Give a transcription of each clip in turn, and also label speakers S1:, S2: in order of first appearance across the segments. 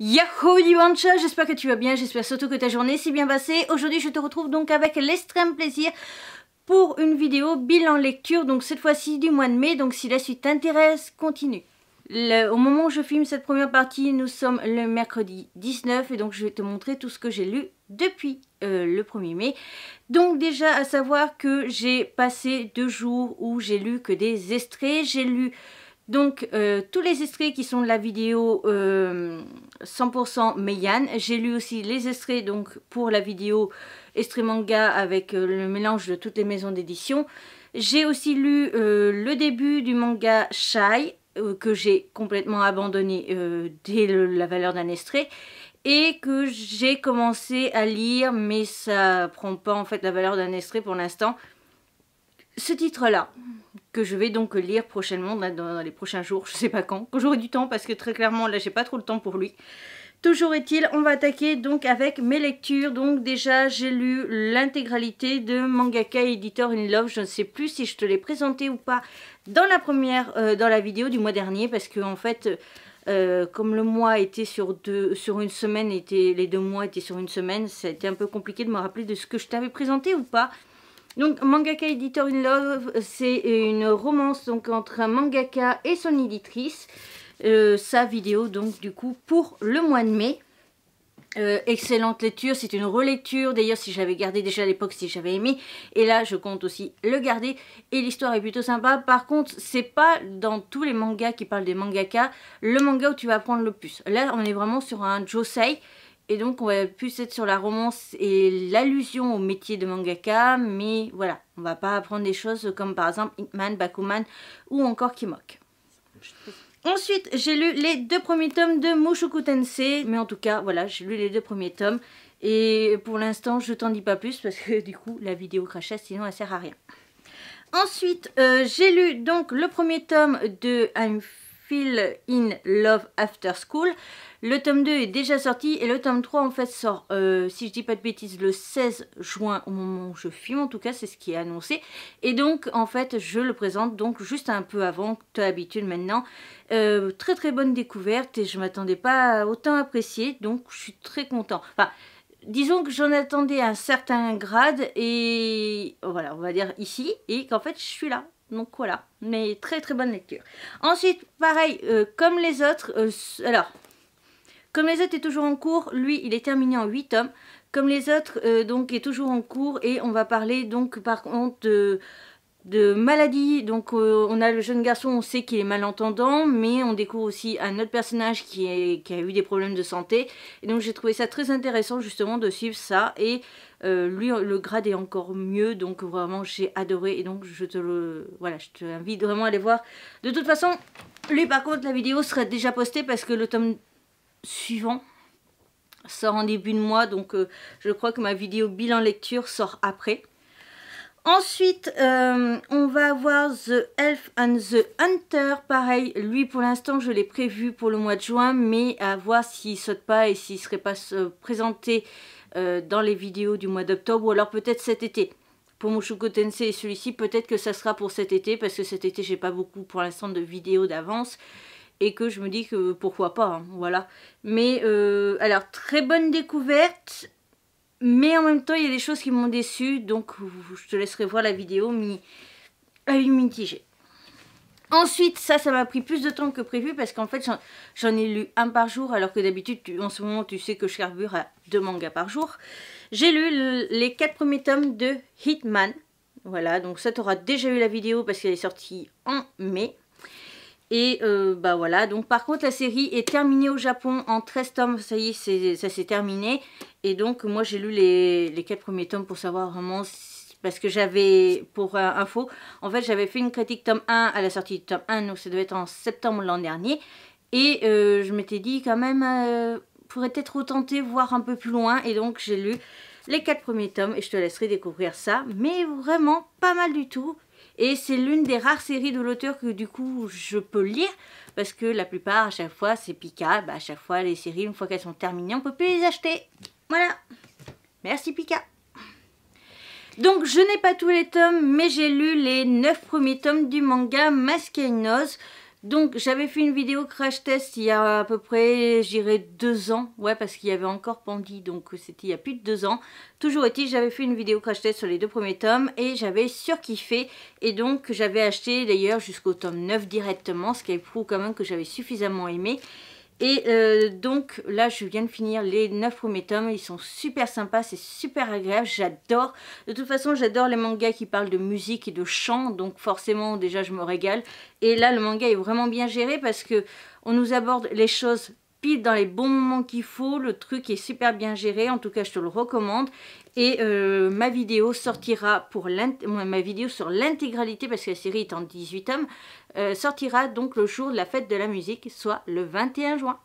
S1: Yahoo Yuancha, j'espère que tu vas bien, j'espère surtout que ta journée s'est bien passée. Aujourd'hui je te retrouve donc avec l'extrême plaisir pour une vidéo bilan lecture, donc cette fois-ci du mois de mai, donc si la suite t'intéresse, continue. au moment où je filme cette première partie, nous sommes le mercredi 19 et donc je vais te montrer tout ce que j'ai lu depuis euh, le 1er mai. Donc déjà à savoir que j'ai passé deux jours où j'ai lu que des extraits, j'ai lu donc, euh, tous les extraits qui sont de la vidéo 100% euh, Meiyan. J'ai lu aussi les extraits donc, pour la vidéo Extrait Manga avec euh, le mélange de toutes les maisons d'édition. J'ai aussi lu le début du manga Shai, que j'ai complètement abandonné dès la valeur d'un extrait. Et que j'ai commencé à lire, mais ça prend pas en fait la valeur d'un extrait pour l'instant. Ce titre-là que je vais donc lire prochainement, dans les prochains jours, je sais pas quand, quand j'aurai du temps, parce que très clairement, là, j'ai pas trop le temps pour lui. Toujours est-il, on va attaquer donc avec mes lectures. Donc déjà, j'ai lu l'intégralité de Mangaka Editor in Love. Je ne sais plus si je te l'ai présenté ou pas dans la première, euh, dans la vidéo du mois dernier, parce que en fait, euh, comme le mois était sur deux, sur une semaine, les deux mois étaient sur une semaine, ça a été un peu compliqué de me rappeler de ce que je t'avais présenté ou pas. Donc Mangaka Editor in Love, c'est une romance donc, entre un mangaka et son éditrice. Euh, sa vidéo donc du coup pour le mois de mai. Euh, excellente lecture, c'est une relecture. D'ailleurs, si j'avais gardé déjà à l'époque, si j'avais aimé, et là, je compte aussi le garder. Et l'histoire est plutôt sympa. Par contre, c'est pas dans tous les mangas qui parlent des mangaka le manga où tu vas apprendre le plus. Là, on est vraiment sur un josei et donc on va plus être sur la romance et l'allusion au métier de mangaka, mais voilà, on va pas apprendre des choses comme par exemple Hitman, Bakuman ou encore Kimok. Ensuite, j'ai lu les deux premiers tomes de Mushoku Tensei, mais en tout cas, voilà, j'ai lu les deux premiers tomes. Et pour l'instant, je t'en dis pas plus parce que du coup, la vidéo crachait, sinon elle sert à rien. Ensuite, euh, j'ai lu donc le premier tome de I'm in Love After School. Le tome 2 est déjà sorti et le tome 3 en fait sort, euh, si je dis pas de bêtises, le 16 juin au moment où je filme, en tout cas c'est ce qui est annoncé. Et donc en fait je le présente donc juste un peu avant que tu maintenant. Euh, très très bonne découverte et je m'attendais pas autant apprécié donc je suis très content. Enfin, disons que j'en attendais un certain grade et voilà on va dire ici et qu'en fait je suis là donc voilà, mais très très bonne lecture. Ensuite, pareil, euh, comme les autres, euh, alors, comme les autres est toujours en cours, lui il est terminé en 8 tomes. Comme les autres, euh, donc est toujours en cours et on va parler donc par contre de de maladie Donc euh, on a le jeune garçon, on sait qu'il est malentendant, mais on découvre aussi un autre personnage qui, a eu des problèmes de santé. Et donc j'ai trouvé ça très intéressant justement de suivre ça. Et euh, lui, le grade est encore mieux, donc vraiment j'ai adoré. Et donc je te le, voilà, je te invite vraiment à aller voir. De toute façon, lui par contre, la vidéo sera déjà postée parce que le tome suivant sort en début de mois, donc euh, je crois que ma vidéo bilan lecture sort après. Ensuite, euh, on va avoir The Elf and the Hunter. Pareil, lui pour l'instant, je l'ai prévu pour le mois de juin, mais à voir s'il saute pas et s'il ne serait pas euh, présenté euh, dans les vidéos du mois d'octobre ou alors peut-être cet été. Pour mon Tensei et celui-ci, peut-être que ça sera pour cet été parce que cet été, j'ai pas beaucoup pour l'instant de vidéos d'avance et que je me dis que pourquoi pas, hein, voilà. Mais alors, très bonne découverte. Mais en même temps, il y a des choses qui m'ont déçu, donc je te laisserai voir la vidéo à lui mitigé. Ensuite, ça, ça m'a pris plus de temps que prévu parce qu'en fait, j'en ai lu un par jour alors que d'habitude, en ce moment, tu sais que je carbure à deux mangas par jour. J'ai lu les quatre premiers tomes de Hitman. Voilà, donc ça, tu auras déjà eu la vidéo parce qu'elle est sortie en mai. Et euh, bah voilà, donc par contre la série est terminée au Japon en 13 tomes, ça y est, ça s'est terminé. Et donc moi j'ai lu les, 4 premiers tomes pour savoir vraiment parce que j'avais, pour euh, info, en fait j'avais fait une critique tome 1 à la sortie du tome 1, donc ça devait être en septembre l'an dernier. Et euh, je m'étais dit quand même, pourrait être tenter voir un peu plus loin. Et donc j'ai lu les 4 premiers tomes et je te laisserai découvrir ça. Mais vraiment pas mal du tout. Et c'est l'une des rares séries de l'auteur que du coup je peux lire parce que la plupart à chaque fois c'est Pika, bah, à chaque fois les séries une fois qu'elles sont terminées on peut plus les acheter. Voilà. Merci Pika. Donc je n'ai pas tous les tomes mais j'ai lu les 9 premiers tomes du manga Maskeinos. Donc j'avais fait une vidéo crash test il y a à peu près, j'irai deux ans, ouais parce qu'il y avait encore Pandy, donc c'était il y a plus de deux ans. Toujours est-il, j'avais fait une vidéo crash test sur les deux premiers tomes et j'avais surkiffé et donc j'avais acheté d'ailleurs jusqu'au tome 9 directement, ce qui prouve quand même que j'avais suffisamment aimé. Et euh, donc là, je viens de finir les 9 premiers tomes. Ils sont super sympas, c'est super agréable, j'adore. De toute façon, j'adore les mangas qui parlent de musique et de chant, donc forcément, déjà, je me régale. Et là, le manga est vraiment bien géré parce que on nous aborde les choses dans les bons moments qu'il faut. Le truc est super bien géré. En tout cas, je te le recommande. Et euh, ma vidéo sortira pour ma vidéo sur l'intégralité, parce que la série est en 18 tomes, euh, sortira donc le jour de la fête de la musique, soit le 21 juin.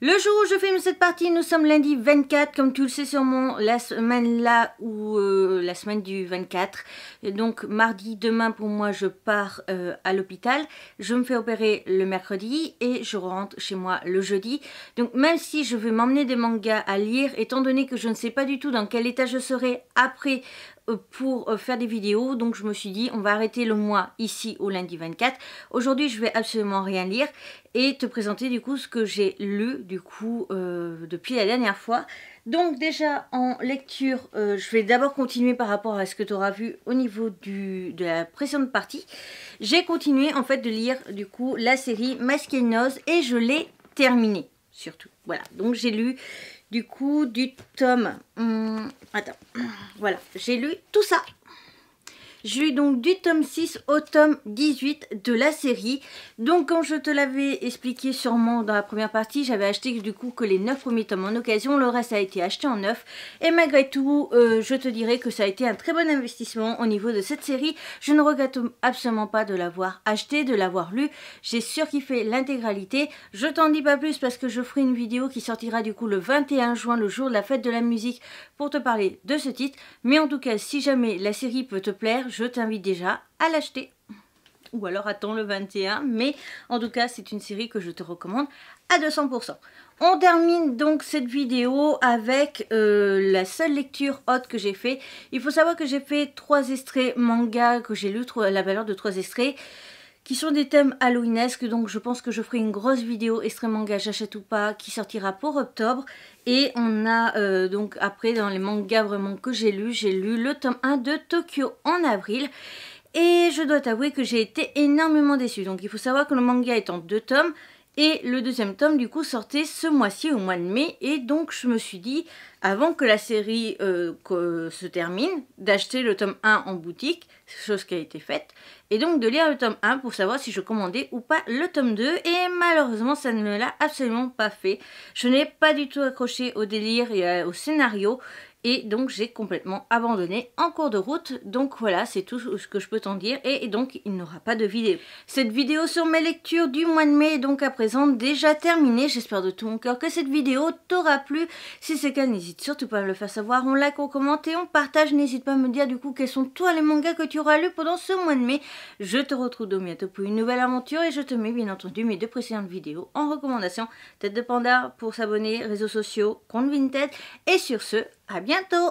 S1: Le jour où je filme cette partie, nous sommes lundi 24, comme tu le sais sûrement, la semaine là ou euh, la semaine du 24. donc mardi, demain pour moi, je pars euh, à l'hôpital. Je me fais opérer le mercredi et je rentre chez moi le jeudi. Donc même si je vais m'emmener des mangas à lire, étant donné que je ne sais pas du tout dans quel état je serai après euh, pour euh, faire des vidéos. Donc je me suis dit, on va arrêter le mois ici au lundi 24. Aujourd'hui, je vais absolument rien lire et te présenter du coup ce que j'ai lu du coup euh, depuis la dernière fois. Donc déjà en lecture, je vais d'abord continuer par rapport à ce que tu auras vu au niveau du, de la précédente partie. J'ai continué en fait de lire du coup la série Nose et je l'ai terminée surtout. Voilà, donc j'ai lu du coup du tome. Hmm, attends, voilà, j'ai lu tout ça. Je lis donc du tome 6 au tome 18 de la série. Donc quand je te l'avais expliqué sûrement dans la première partie, j'avais acheté du coup que les 9 premiers tomes en occasion, le reste a été acheté en neuf. Et malgré tout, euh, je te dirais que ça a été un très bon investissement au niveau de cette série. Je ne regrette absolument pas de l'avoir acheté, de l'avoir lu. J'ai surkiffé l'intégralité. Je t'en dis pas plus parce que je ferai une vidéo qui sortira du coup le 21 juin, le jour de la fête de la musique, pour te parler de ce titre. Mais en tout cas, si jamais la série peut te plaire, je t'invite déjà à l'acheter. Ou alors attends le 21, mais en tout cas c'est une série que je te recommande à 200%. On termine donc cette vidéo avec euh, la seule lecture haute que j'ai fait. Il faut savoir que j'ai fait trois extraits manga, que j'ai lu la valeur de trois extraits qui sont des thèmes halloweenesques, donc je pense que je ferai une grosse vidéo extrêmement gage j'achète ou pas, qui sortira pour octobre. Et on a euh, donc après dans les mangas vraiment que j'ai lu, j'ai lu le tome 1 de Tokyo en avril. Et je dois t'avouer que j'ai été énormément déçue. Donc il faut savoir que le manga est en deux tomes, et le deuxième tome, du coup, sortait ce mois-ci, au mois de mai. Et donc, je me suis dit, avant que la série euh, que se termine, d'acheter le tome 1 en boutique, chose qui a été faite. Et donc, de lire le tome 1 pour savoir si je commandais ou pas le tome 2. Et malheureusement, ça ne me l'a absolument pas fait. Je n'ai pas du tout accroché au délire et euh, au scénario et donc j'ai complètement abandonné en cours de route. Donc voilà, c'est tout ce que je peux t'en dire et donc il n'y aura pas de vidéo. Cette vidéo sur mes lectures du mois de mai est donc à présent déjà terminée. J'espère de tout mon cœur que cette vidéo t'aura plu. Si c'est le cas, n'hésite surtout pas à me le faire savoir. On like, on commente et on partage. N'hésite pas à me dire du coup quels sont toi les mangas que tu auras lu pendant ce mois de mai. Je te retrouve donc bientôt pour une nouvelle aventure et je te mets bien entendu mes deux précédentes vidéos en recommandation. Tête de panda pour s'abonner, réseaux sociaux, compte Vinted. Et sur ce, à bientôt